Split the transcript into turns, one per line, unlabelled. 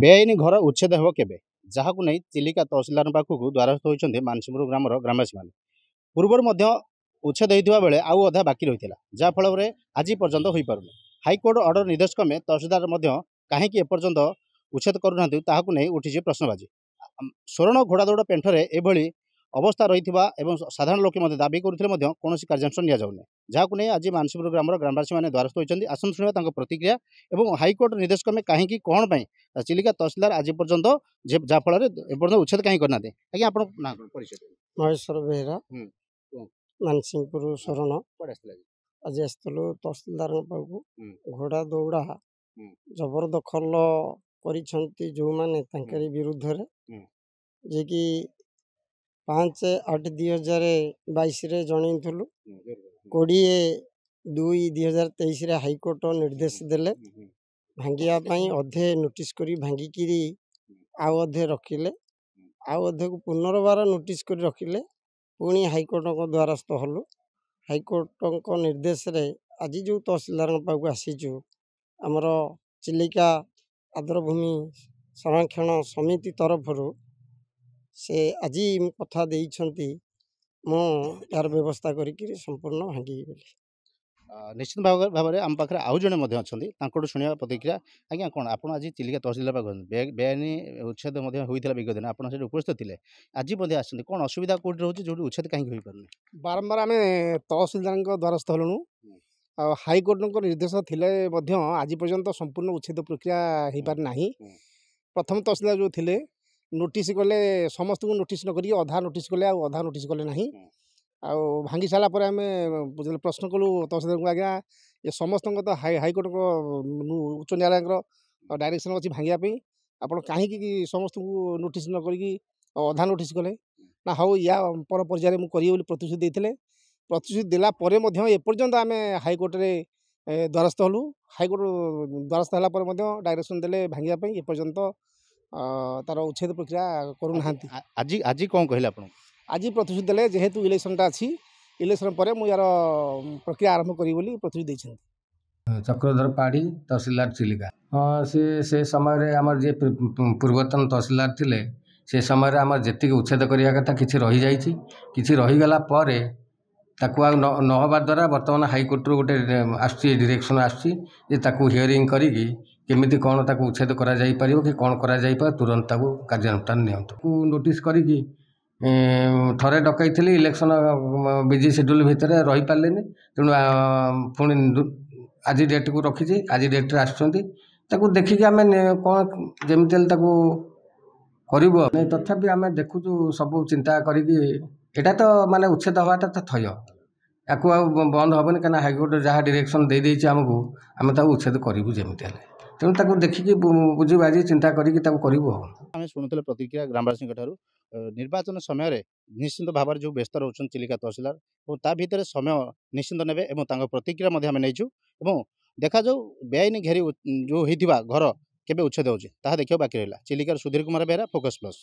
ବେଆଇନ ଘର ଉଚ୍ଛେଦ ହେବ କେବେ ଯାହାକୁ ନେଇ ଚିଲିକା ତହସିଲଦାର ପାଖକୁ ଦ୍ୱାରସ୍ଥ ହୋଇଛନ୍ତି ମାନସିମୁର ଗ୍ରାମର ଗ୍ରାମବାସୀମାନେ ପୂର୍ବରୁ ମଧ୍ୟ ଉଚ୍ଛେଦ ହୋଇଥିବା ବେଳେ ଆଉ ଅଧା ବାକି ରହିଥିଲା ଯାହାଫଳରେ ଆଜି ପର୍ଯ୍ୟନ୍ତ ହୋଇପାରୁନି ହାଇକୋର୍ଟ ଅର୍ଡର ନିର୍ଦ୍ଦେଶ କ୍ରମେ ତହସିଲଦାର ମଧ୍ୟ କାହିଁକି ଏପର୍ଯ୍ୟନ୍ତ ଉଚ୍ଛେଦ କରୁନାହାନ୍ତି ତାହାକୁ ନେଇ ଉଠିଛି ପ୍ରଶ୍ନବାଜି ସ୍ୱର୍ଣ୍ଣ ଘୋଡ଼ାଦୌଡ଼ ପେଣ୍ଠରେ ଏଭଳି ଅବସ୍ଥା ରହିଥିବା ଏବଂ ସାଧାରଣ ଲୋକେ ମଧ୍ୟ ଦାବି କରୁଥିଲେ ମଧ୍ୟ କୌଣସି କାର୍ଯ୍ୟାନୁଷ୍ଠାନ ନିଆଯାଉନି ଯାହାକୁ ନେଇ ଆଜି ମାନସିଂପୁର ଗ୍ରାମର ଗ୍ରାମବାସୀମାନେ ଦ୍ୱାରସ୍ଥ ହୋଇଛନ୍ତି ଆସନ୍ତୁ ଶୁଣିବା ତାଙ୍କ ପ୍ରତିକ୍ରିୟା ଏବଂ ହାଇକୋର୍ଟ ନିର୍ଦ୍ଦେଶ କ୍ରମେ କାହିଁକି କ'ଣ ପାଇଁ ଚିଲିକା ତହସିଲଦାର ଆଜି ପର୍ଯ୍ୟନ୍ତ ଯାହାଫଳରେ ଏପର୍ଯ୍ୟନ୍ତ ଉଚ୍ଛେଦ କାହିଁକି କରିନାହାନ୍ତି ଆଜ୍ଞା ଆପଣ ନାଁ କ'ଣ ପରିଚୟ
ମହେଶ୍ୱର ବେହେରା ମାନସିଂପୁର ଶରଣ କୁଆଡ଼େ ଆସିଥିଲା ଆଜି ଆସିଥିଲୁ ତହସିଲଦାରଙ୍କ ପାଖକୁ ଘୋଡ଼ା ଦୌଡ଼ା ଜବରଦଖଲ କରିଛନ୍ତି ଯେଉଁମାନେ ତାଙ୍କରି ବିରୁଦ୍ଧରେ ଯିଏକି ପାଞ୍ଚ ଆଠ ଦୁଇ ହଜାର ବାଇଶରେ ଜଣେଇଥିଲୁ କୋଡ଼ିଏ ଦୁଇ ଦୁଇ ହଜାର ତେଇଶରେ ହାଇକୋର୍ଟ ନିର୍ଦ୍ଦେଶ ଦେଲେ ଭାଙ୍ଗିବା ପାଇଁ ଅଧେ ନୋଟିସ୍ କରି ଭାଙ୍ଗିକିରି ଆଉ ଅଧେ ରଖିଲେ ଆଉ ଅଧେକୁ ପୁନର୍ବାର ନୋଟିସ୍ କରି ରଖିଲେ ପୁଣି ହାଇକୋର୍ଟଙ୍କ ଦ୍ୱାରସ୍ଥ ହେଲୁ ହାଇକୋର୍ଟଙ୍କ ନିର୍ଦ୍ଦେଶରେ ଆଜି ଯେଉଁ ତହସିଲଦାରଙ୍କ ପାଖକୁ ଆସିଛୁ ଆମର ଚିଲିକା ଆଦ୍ରଭୂମି ସଂରକ୍ଷଣ ସମିତି ତରଫରୁ ସେ ଆଜି କଥା ଦେଇଛନ୍ତି ମୁଁ ଏହାର ବ୍ୟବସ୍ଥା କରିକିରି ସମ୍ପୂର୍ଣ୍ଣ ଭାଙ୍ଗିବି ବୋଲି
ନିଶ୍ଚିତ ଭାବରେ ଆମ ପାଖରେ ଆଉ ଜଣେ ମଧ୍ୟ ଅଛନ୍ତି ତାଙ୍କଠୁ ଶୁଣିବା ପ୍ରତିକ୍ରିୟା ଆଜ୍ଞା କ'ଣ ଆପଣ ଆଜି ଚିଲିକା ତହସିଲ ପାଖରୁ ବେଆଇନ ଉଚ୍ଛେଦ ମଧ୍ୟ ହୋଇଥିଲା ବିଗତ ଦିନ ଆପଣ ସେଠି ଉପସ୍ଥିତ ଥିଲେ ଆଜି ମଧ୍ୟ ଆସିଛନ୍ତି କ'ଣ ଅସୁବିଧା କେଉଁଠି ରହୁଛି ଯେଉଁଠି ଉଚ୍ଛେଦ କାହିଁକି ହୋଇପାରୁନି
ବାରମ୍ବାର ଆମେ ତହସିଲଦାରଙ୍କ ଦ୍ୱାରସ୍ଥ ହେଲୁଣୁ ଆଉ ହାଇକୋର୍ଟଙ୍କ ନିର୍ଦ୍ଦେଶ ଥିଲେ ମଧ୍ୟ ଆଜି ପର୍ଯ୍ୟନ୍ତ ସମ୍ପୂର୍ଣ୍ଣ ଉଚ୍ଛେଦ ପ୍ରକ୍ରିୟା ହୋଇପାରି ନାହିଁ ପ୍ରଥମ ତହସିଲଦାର ଯେଉଁ ଥିଲେ ନୋଟିସ୍ କଲେ ସମସ୍ତଙ୍କୁ ନୋଟିସ୍ ନ କରିକି ଅଧା ନୋଟିସ୍ କଲେ ଆଉ ଅଧା ନୋଟିସ୍ କଲେ ନାହିଁ ଆଉ ଭାଙ୍ଗି ସାରିଲା ପରେ ଆମେ ଯେତେବେଳେ ପ୍ରଶ୍ନ କଲୁ ତହସିଲଦାରଙ୍କୁ ଆଜ୍ଞା ଏ ସମସ୍ତଙ୍କ ତ ହାଇ ହାଇକୋର୍ଟଙ୍କ ଉଚ୍ଚ ନ୍ୟାୟାଳୟଙ୍କର ଡାଇରେକ୍ସନ୍ ଅଛି ଭାଙ୍ଗିବା ପାଇଁ ଆପଣ କାହିଁକି ସମସ୍ତଙ୍କୁ ନୋଟିସ୍ ନ କରିକି ଅଧା ନୋଟିସ୍ କଲେ ନା ହଉ ୟା ପର ପର୍ଯ୍ୟାୟରେ ମୁଁ କରିବି ବୋଲି ପ୍ରତିଶ୍ରୁତି ଦେଇଥିଲେ ପ୍ରତିଶ୍ରୁତି ଦେଲା ପରେ ମଧ୍ୟ ଏପର୍ଯ୍ୟନ୍ତ ଆମେ ହାଇକୋର୍ଟରେ ଦ୍ୱାରସ୍ଥ ହେଲୁ ହାଇକୋର୍ଟ ଦ୍ୱାରସ୍ଥ ହେଲା ପରେ ମଧ୍ୟ ଡାଇରେକ୍ସନ୍ ଦେଲେ ଭାଙ୍ଗିବା ପାଇଁ ଏପର୍ଯ୍ୟନ୍ତ ତାର ଉଚ୍ଛେଦ ପ୍ରକ୍ରିୟା କରୁନାହାନ୍ତି
ଆଜି ଆଜି କ'ଣ କହିଲେ ଆପଣ
ଆଜି ପ୍ରତିଶ୍ରୁତି ଦେଲେ ଯେହେତୁ ଇଲେକ୍ସନ୍ଟା ଅଛି ଇଲେକ୍ସନ୍ ପରେ ମୁଁ ଏହାର ପ୍ରକ୍ରିୟା ଆରମ୍ଭ କରିବି ବୋଲି
ପ୍ରତିଶ୍ରୁତି ଦେଇଛନ୍ତି
ଚକ୍ରଧର ପାଢ଼ୀ ତହସିଲଦାର ଚିଲିକା ହଁ ସେ ସେ ସମୟରେ ଆମର ଯିଏ ପୂର୍ବତନ ତହସିଲଦାର ଥିଲେ ସେ ସମୟରେ ଆମର ଯେତିକି ଉଚ୍ଛେଦ କରିବା କଥା କିଛି ରହିଯାଇଛି କିଛି ରହିଗଲା ପରେ ତାକୁ ଆଉ ନ ନହେବା ଦ୍ୱାରା ବର୍ତ୍ତମାନ ହାଇକୋର୍ଟରୁ ଗୋଟେ ଆସୁଛି ଡିରେକ୍ସନ୍ ଆସୁଛି ଯେ ତାକୁ ହିୟରିଂ କରିକି କେମିତି କ'ଣ ତାକୁ ଉଚ୍ଛେଦ କରାଯାଇପାରିବ କି କ'ଣ କରାଯାଇପାରିବ ତୁରନ୍ତ ତାକୁ କାର୍ଯ୍ୟାନୁଷ୍ଠାନ ନିଅନ୍ତୁ କୁ ନୋଟିସ୍ କରିକି ଥରେ ଡକାଇଥିଲି ଇଲେକ୍ସନ୍ ବିଜି ସେଡ଼୍ୟୁଲ୍ ଭିତରେ ରହିପାରିଲେନି ତେଣୁ ପୁଣି ଆଜି ଡେଟ୍କୁ ରଖିଛି ଆଜି ଡେଟ୍ରେ ଆସୁଛନ୍ତି ତାକୁ ଦେଖିକି ଆମେ କ'ଣ ଯେମିତି ହେଲେ ତାକୁ କରିବୁ ଆଉ ତଥାପି ଆମେ ଦେଖୁଛୁ ସବୁ ଚିନ୍ତା କରିକି ଏଇଟା ତ ମାନେ ଉଚ୍ଛେଦ ହେବାଟା ତ ଥୟ ୟାକୁ ଆଉ ବନ୍ଦ ହେବନି କାହିଁକିନା ହାଇକୋର୍ଟ ଯାହା ଡିରେକ୍ସନ୍ ଦେଇଦେଇଛି ଆମକୁ ଆମେ ତାକୁ ଉଚ୍ଛେଦ କରିବୁ ଯେମିତି ହେଲେ ତେଣୁ ତାକୁ ଦେଖିକି ବୁଝିବାଜି ଚିନ୍ତା କରିକି ତାକୁ କରିବୁ
ଆମେ ଶୁଣୁଥିଲେ ପ୍ରତିକ୍ରିୟା ଗ୍ରାମବାସୀଙ୍କ ଠାରୁ ନିର୍ବାଚନ ସମୟରେ ନିଶ୍ଚିନ୍ତ ଭାବରେ ଯେଉଁ ବ୍ୟସ୍ତ ରହୁଛନ୍ତି ଚିଲିକା ତହସିଲଦାର ଏବଂ ତା ଭିତରେ ସମୟ ନିଶ୍ଚିନ୍ତ ନେବେ ଏବଂ ତାଙ୍କ ପ୍ରତିକ୍ରିୟା ମଧ୍ୟ ଆମେ ନେଇଛୁ ଏବଂ ଦେଖାଯାଉ ବେଆଇନ ଘେରି ଯେଉଁ ହେଇଥିବା ଘର କେବେ ଉଚ୍ଛେଦ ହେଉଛି ତାହା ଦେଖିବାକୁ ବାକି ରହିଲା ଚିଲିକାର ସୁଧୀର କୁମାର ବେହେରା ଫୋକସ୍ ପ୍ଲସ୍